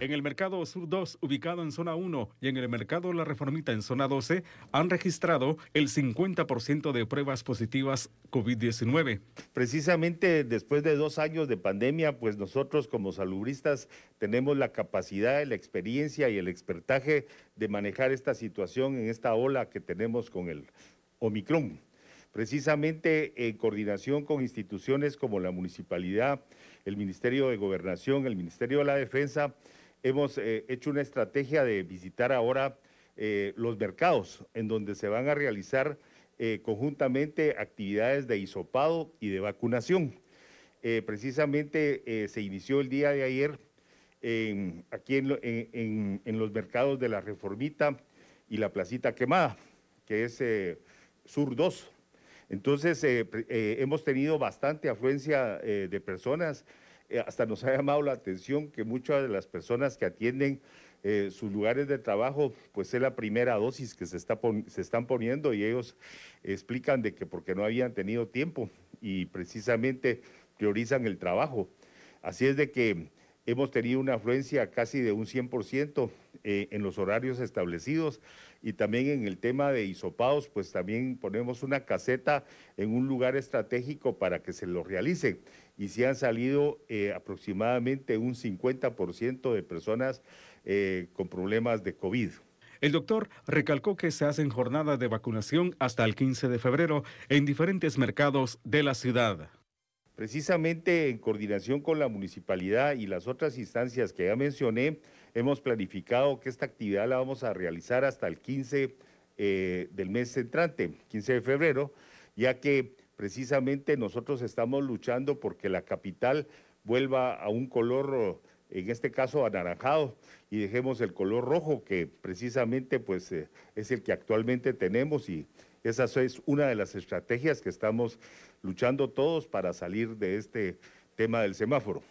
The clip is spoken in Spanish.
En el mercado Sur 2, ubicado en zona 1, y en el mercado La Reformita, en zona 12, han registrado el 50% de pruebas positivas COVID-19. Precisamente después de dos años de pandemia, pues nosotros como salubristas tenemos la capacidad, la experiencia y el expertaje de manejar esta situación en esta ola que tenemos con el Omicron. Precisamente en coordinación con instituciones como la municipalidad, el Ministerio de Gobernación, el Ministerio de la Defensa, hemos eh, hecho una estrategia de visitar ahora eh, los mercados, en donde se van a realizar eh, conjuntamente actividades de hisopado y de vacunación. precisamente se inició el día de ayer aquí en, en, los mercados de la Reformita y la Placita Quemada, que es Sur 2. Entonces, hemos tenido bastante afluencia de personas eh, hasta nos ha llamado la atención que muchas de las personas que atienden eh, sus lugares de trabajo, pues es la primera dosis que se, está se están poniendo y ellos explican de que porque no habían tenido tiempo y precisamente priorizan el trabajo. Así es de que hemos tenido una afluencia casi de un 100% eh, en los horarios establecidos y también en el tema de isopados, pues también ponemos una caseta en un lugar estratégico para que se lo realicen. Y se han salido eh, aproximadamente un 50% de personas eh, con problemas de COVID. El doctor recalcó que se hacen jornadas de vacunación hasta el 15 de febrero en diferentes mercados de la ciudad. Precisamente en coordinación con la municipalidad y las otras instancias que ya mencioné, hemos planificado que esta actividad la vamos a realizar hasta el 15 eh, del mes entrante, 15 de febrero, ya que precisamente nosotros estamos luchando porque la capital vuelva a un color, en este caso anaranjado, y dejemos el color rojo, que precisamente pues, eh, es el que actualmente tenemos y, esa es una de las estrategias que estamos luchando todos para salir de este tema del semáforo.